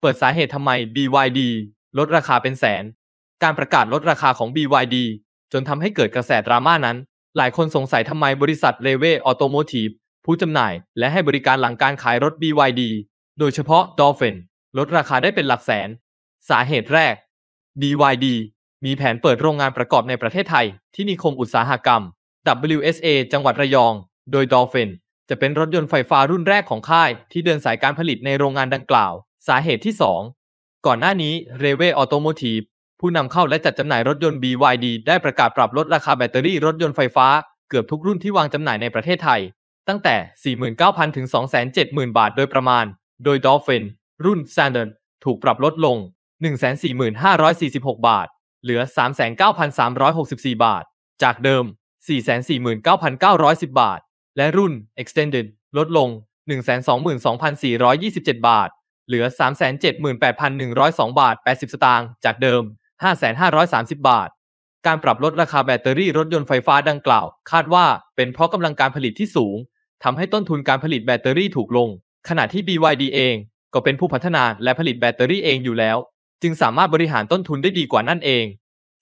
เปิดสาเหตุทำไม BYD ลดราคาเป็นแสน การประกาศลดราคาของ BYD จนทำให้เกิดกระแสดราม่านั้น หลายคนสงสัยทำไมบริษัทเลเวออโตโมทีฟผู้จำหน่าย และให้บริการหลังการขายรถ BYD โดยเฉพาะ Dolphin ลดราคาได้เป็นหลักแสน สาเหตุแรก BYD มีแผนเปิดโรงงานประกอบในประเทศไทย ที่นิคมอุตสาหกรรม WSA จังหวัดระยอง โดย Dolphin จะเป็นรถยนต์ไฟฟ้ารุ่นแรกของค่ายที่เดินสายการผลิตในโรงงานดังกล่าวสาเหตุที่ 2 ก่อนหน้านี้ เรเวออโตโมทีฟผู้นำเข้าและจัดจำหน่ายรถยนต์ BYD ได้ประกาศปรับลดราคาแบตเตอรี่รถยนต์ไฟฟ้าเกือบทุกรุ่นที่วางจำหน่ายในประเทศไทย ตั้งแต่ 49,000ถึง270,000 บาทโดยประมาณ โดย Dolphin รุ่น s a n d e r ถูกปรับลดลง 145,46 บาท เหลือ 39,364 บาท จากเดิม 449,910 บาท และรุ่น Extended ลดลง 122,427 บาทเหลือ378,102 บาท 80 สตางค์ จากเดิม 5,530 บาท การปรับลดราคาแบตเตอรี่รถยนต์ไฟฟ้าดังกล่าว คาดว่าเป็นเพราะกำลังการผลิตที่สูงทำให้ต้นทุนการผลิตแบตเตอรี่ถูกลง ขณะที่ BYD เองก็เป็นผู้พัฒนาและผลิตแบตเตอรี่เองอยู่แล้ว จึงสามารถบริหารต้นทุนได้ดีกว่านั่นเอง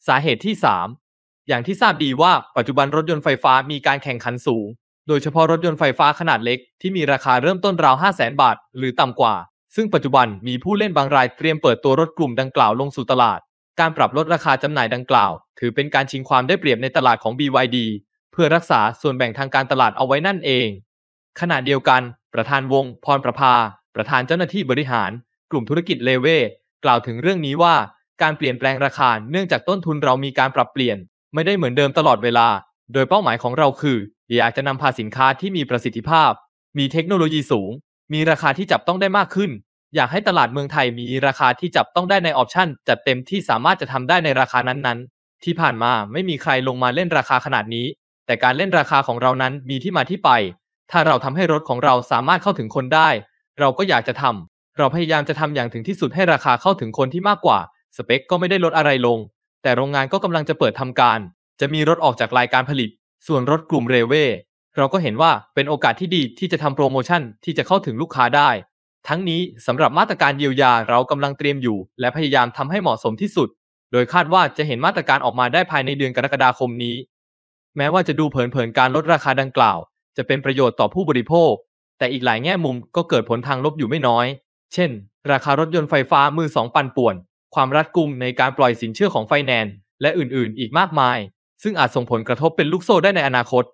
สาเหตุที่ 3 อย่างที่ทราบดีว่าปัจจุบันรถยนต์ไฟฟ้ามีการแข่งขันสูง โดยเฉพาะรถยนต์ไฟฟ้าขนาดเล็ก ที่มีราคาเริ่มต้นราว5 0 0 0 0 0 บาท หรือต่ำกว่าซึ่งปัจจุบันมีผู้เล่นบางรายเตรียมเปิดตัวรถกลุ่มดังกล่าวลงสู่ตลาด การปรับลดราคาจำหน่ายดังกล่าว ถือเป็นการชิงความได้เปรียบในตลาดของ BYD เพื่อรักษาส่วนแบ่งทางการตลาดเอาไว้นั่นเอง ขณะเดียวกัน ประธานวง พรประภา ประธานเจ้าหน้าที่บริหาร กลุ่มธุรกิจเลเว กล่าวถึงเรื่องนี้ว่า การเปลี่ยนแปลงราคาเนื่องจากต้นทุนเรามีการปรับเปลี่ยน ไม่ได้เหมือนเดิมตลอดเวลา โดยเป้าหมายของเราคือ อยากจะนำพาสินค้าที่มีประสิทธิภาพ มีเทคโนโลยีสูงมีราคาที่จับต้องได้มากขึ้น อยากให้ตลาดเมืองไทยมีราคาที่จับต้องได้ในออปชันจัดเต็มที่สามารถจะทำได้ในราคานั้นๆ ที่ผ่านมาไม่มีใครลงมาเล่นราคาขนาดนี้ แต่การเล่นราคาของเรานั้นมีที่มาที่ไป ถ้าเราทำให้รถของเราสามารถเข้าถึงคนได้ เราก็อยากจะทำ เราพยายามจะทำอย่างถึงที่สุดให้ราคาเข้าถึงคนที่มากกว่าสเปคก็ไม่ได้ลดอะไรลง แต่โรงงานก็กำลังจะเปิดทำการ จะมีรถออกจากรายการผลิต ส่วนรถกลุ่มเรเว่เราก็เห็นว่าเป็นโอกาสที่ดีที่จะทำโปรโมชั่นที่จะเข้าถึงลูกค้าได้ ทั้งนี้สำหรับมาตรการเยียวยาเรากำลังเตรียมอยู่และพยายามทำให้เหมาะสมที่สุด โดยคาดว่าจะเห็นมาตรการออกมาได้ภายในเดือนกรกฎาคมนี้ แม้ว่าจะดูเผินๆการลดราคาดังกล่าว จะเป็นประโยชน์ต่อผู้บริโภค แต่อีกหลายแง่มุมก็เกิดผลทางลบอยู่ไม่น้อย เช่น ราคารถยนต์ไฟฟ้ามือสองปันป่วน ความรัดกุมในการปล่อยสินเชื่อของไฟแนนซ์และอื่น ๆอีกมากมาย ซึ่งอาจส่งผลกระทบเป็นลูกโซ่ได้ในอนาคต